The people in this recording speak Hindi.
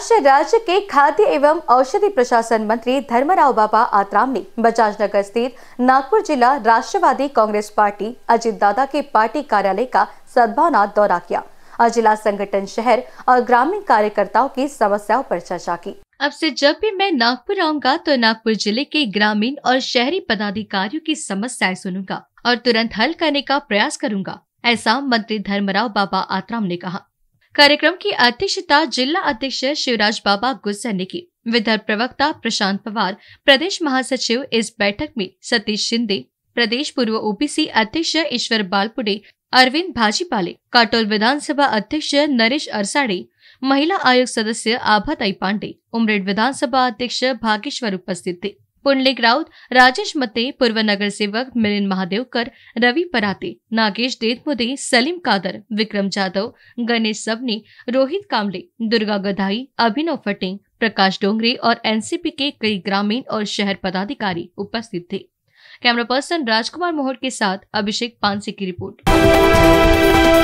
महाराष्ट्र राज्य के खाद्य एवं औषधि प्रशासन मंत्री धर्मराव बाबा आतराम ने बजाज नगर स्थित नागपुर जिला राष्ट्रवादी कांग्रेस पार्टी अजित दादा के पार्टी कार्यालय का सद्भावना दौरा किया और जिला संगठन शहर और ग्रामीण कार्यकर्ताओं की समस्याओं पर चर्चा की अब से जब भी मैं नागपुर आऊंगा तो नागपुर जिले के ग्रामीण और शहरी पदाधिकारियों की समस्याएं सुनूंगा और तुरंत हल करने का प्रयास करूंगा ऐसा मंत्री धर्मराव बाबा आतराम ने कहा कार्यक्रम की अध्यक्षता जिला अध्यक्ष शिवराज बाबा गुज्जर ने की विदर्भ प्रवक्ता प्रशांत पवार प्रदेश महासचिव इस बैठक में सतीश शिंदे प्रदेश पूर्व ओबीसी अध्यक्ष ईश्वर बालपुडे अरविंद भाजीपाले काटोल विधानसभा अध्यक्ष नरेश अरसाडे महिला आयोग सदस्य आभा पांडे उमरेड विधानसभा अध्यक्ष भागेश्वर उपस्थित थे पुंडलिक राउत राजेश मते पूर्व नगर सेवक मिलिन महादेवकर रवि पराते नागेश देतमुदे सलीम कादर विक्रम जाधव गणेश सबने रोहित कामले दुर्गा गधाई अभिनव फटिंग प्रकाश डोंगरे और एनसीपी के कई ग्रामीण और शहर पदाधिकारी उपस्थित थे कैमरा पर्सन राजकुमार मोहर के साथ अभिषेक पानसी की रिपोर्ट